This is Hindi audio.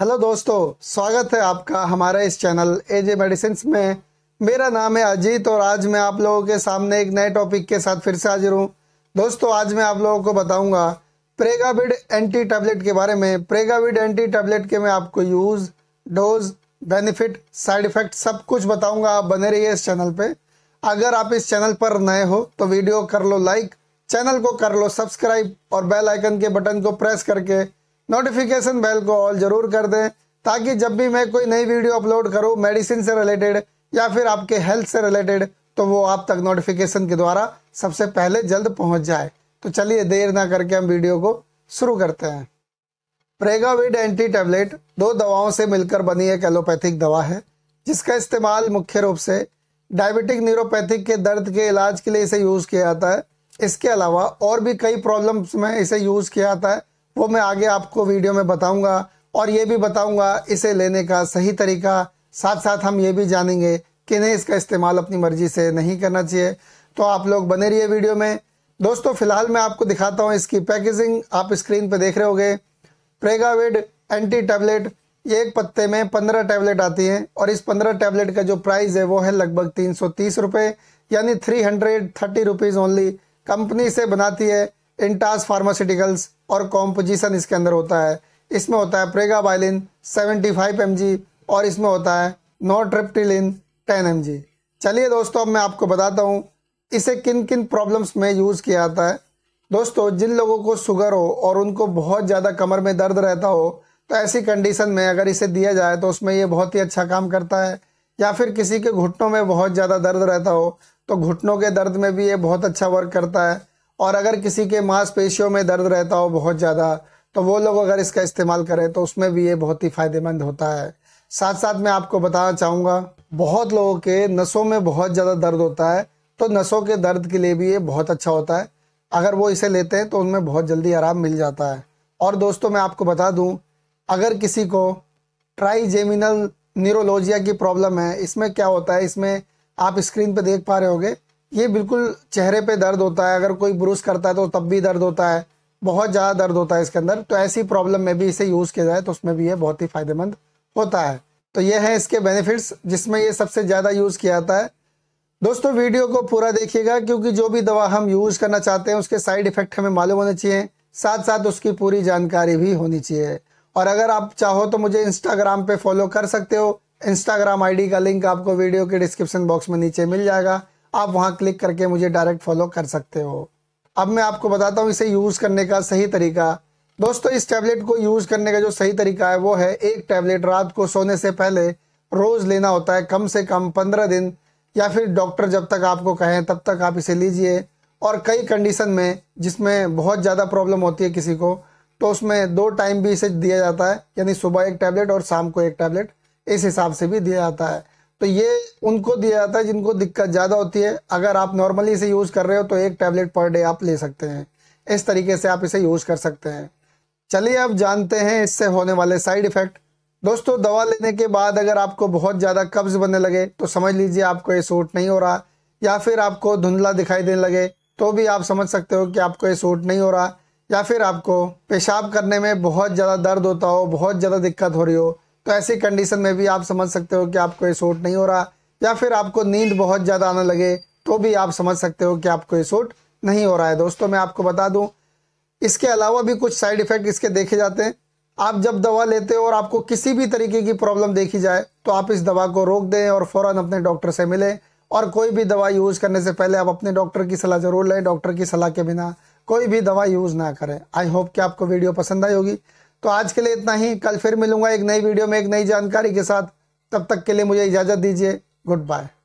हेलो दोस्तों स्वागत है आपका हमारे इस चैनल एजे मेडिसिन में मेरा नाम है अजीत और आज मैं आप लोगों के सामने एक नए टॉपिक के साथ फिर से हाजिर हूँ दोस्तों आज मैं आप लोगों को बताऊंगा प्रेगाविड एंटी टैबलेट के बारे में प्रेगाविड एंटी टैबलेट के मैं आपको use dose benefit side effect सब कुछ बताऊंगा आप बने रहिए इस चैनल पर अगर आप इस चैनल पर नए हो तो वीडियो कर लो लाइक चैनल को कर लो सब्सक्राइब और बेल आइकन के बटन को प्रेस करके नोटिफिकेशन बेल को ऑल जरूर कर दें ताकि जब भी मैं कोई नई वीडियो अपलोड करूँ मेडिसिन से रिलेटेड या फिर आपके हेल्थ से रिलेटेड तो वो आप तक नोटिफिकेशन के द्वारा सबसे पहले जल्द पहुँच जाए तो चलिए देर ना करके हम वीडियो को शुरू करते हैं प्रेगाविड एंटी टैबलेट दो दवाओं से मिलकर बनी एक एलोपैथिक दवा है जिसका इस्तेमाल मुख्य रूप से डायबिटिक न्यूरोपैथिक के दर्द के इलाज के लिए इसे यूज़ किया जाता है इसके अलावा और भी कई प्रॉब्लम्स में इसे यूज़ किया जाता है वो मैं आगे आपको वीडियो में बताऊंगा और ये भी बताऊंगा इसे लेने का सही तरीका साथ साथ हम ये भी जानेंगे कि नहीं इसका इस्तेमाल अपनी मर्जी से नहीं करना चाहिए तो आप लोग बने रहिए वीडियो में दोस्तों फिलहाल मैं आपको दिखाता हूँ इसकी पैकेजिंग आप स्क्रीन पर देख रहे गए प्रेगाविड एंटी टैबलेट एक पत्ते में पंद्रह टैबलेट आती हैं और इस पंद्रह टैबलेट का जो प्राइस है वो है लगभग तीन सौ तीस रुपये यानी three hundred thirty rupees only company से बनाती है इंटास फार्मास्यूटिकल्स और कॉम्पोजिशन इसके अंदर होता है इसमें होता है प्रेगाबाइलिन 75 जी और इसमें होता है नोट्रिप्टिलिन 10 जी चलिए दोस्तों अब मैं आपको बताता हूँ इसे किन किन प्रॉब्लम्स में यूज़ किया जाता है दोस्तों जिन लोगों को शुगर हो और उनको बहुत ज़्यादा कमर में दर्द रहता हो तो ऐसी कंडीशन में अगर इसे दिया जाए तो उसमें ये बहुत ही अच्छा काम करता है या फिर किसी के घुटनों में बहुत ज़्यादा दर्द रहता हो तो घुटनों के दर्द में भी ये बहुत अच्छा वर्क करता है और अगर किसी के मांसपेशियों में दर्द रहता हो बहुत ज़्यादा तो वो लोग अगर इसका इस्तेमाल करें तो उसमें भी ये बहुत ही फ़ायदेमंद होता है साथ साथ मैं आपको बताना चाहूँगा बहुत लोगों के नसों में बहुत ज़्यादा दर्द होता है तो नसों के दर्द के लिए भी ये बहुत अच्छा होता है अगर वो इसे लेते हैं तो उनमें बहुत जल्दी आराम मिल जाता है और दोस्तों मैं आपको बता दूं अगर किसी को ट्राईजेमिनल न्यूरोलॉजिया की प्रॉब्लम है इसमें क्या होता है इसमें आप स्क्रीन पर देख पा रहे होगे ये बिल्कुल चेहरे पे दर्द होता है अगर कोई ब्रूस करता है तो तब भी दर्द होता है बहुत ज़्यादा दर्द होता है इसके अंदर तो ऐसी प्रॉब्लम में भी इसे यूज़ किया जाए तो उसमें भी ये बहुत ही फ़ायदेमंद होता है तो ये है इसके बेनिफिट्स जिसमें ये सबसे ज़्यादा यूज़ किया जाता है दोस्तों वीडियो को पूरा देखिएगा क्योंकि जो भी दवा हम यूज़ करना चाहते हैं उसके साइड इफ़ेक्ट हमें मालूम होने चाहिए साथ साथ उसकी पूरी जानकारी भी होनी चाहिए और अगर आप चाहो तो मुझे इंस्टाग्राम पे फॉलो कर सकते हो इंस्टाग्राम आईडी का लिंक आपको वीडियो के डिस्क्रिप्शन बॉक्स में नीचे मिल जाएगा आप वहाँ क्लिक करके मुझे डायरेक्ट फॉलो कर सकते हो अब मैं आपको बताता हूँ इसे यूज़ करने का सही तरीका दोस्तों इस टैबलेट को यूज़ करने का जो सही तरीका है वो है एक टैबलेट रात को सोने से पहले रोज़ लेना होता है कम से कम पंद्रह दिन या फिर डॉक्टर जब तक आपको कहें तब तक आप इसे लीजिए और कई कंडीशन में जिसमें बहुत ज़्यादा प्रॉब्लम होती है किसी को तो उसमें दो टाइम भी इसे दिया जाता है यानी सुबह एक टैबलेट और शाम को एक टैबलेट इस हिसाब से भी दिया जाता है तो ये उनको दिया जाता है जिनको दिक्कत ज़्यादा होती है अगर आप नॉर्मली इसे यूज़ कर रहे हो तो एक टैबलेट पर डे आप ले सकते हैं इस तरीके से आप इसे यूज़ कर सकते हैं चलिए अब जानते हैं इससे होने वाले साइड इफ़ेक्ट दोस्तों दवा लेने के बाद अगर आपको बहुत ज़्यादा कब्ज़ बनने लगे तो समझ लीजिए आपको ये सूट नहीं हो रहा या फिर आपको धुंधला दिखाई देने लगे तो भी आप समझ सकते हो कि आपको ये सूट नहीं हो रहा या फिर आपको पेशाब करने में बहुत ज़्यादा दर्द होता हो बहुत ज़्यादा दिक्कत हो रही हो तो ऐसी कंडीशन में भी आप समझ सकते हो कि आपको ये शॉट नहीं हो रहा या फिर आपको नींद बहुत ज़्यादा आने लगे तो भी आप समझ सकते हो कि आपको ये शॉट नहीं हो रहा है दोस्तों मैं आपको बता दूं इसके अलावा भी कुछ साइड इफ़ेक्ट इसके देखे जाते हैं आप जब दवा लेते हो और आपको किसी भी तरीके की प्रॉब्लम देखी जाए तो आप इस दवा को रोक दें और फौरन अपने डॉक्टर से मिलें और कोई भी दवा यूज़ करने से पहले आप अपने डॉक्टर की सलाह ज़रूर लें डॉक्टर की सलाह के बिना कोई भी दवा यूज़ ना करें आई होप कि आपको वीडियो पसंद आई होगी तो आज के लिए इतना ही कल फिर मिलूंगा एक नई वीडियो में एक नई जानकारी के साथ तब तक के लिए मुझे इजाज़त दीजिए गुड बाय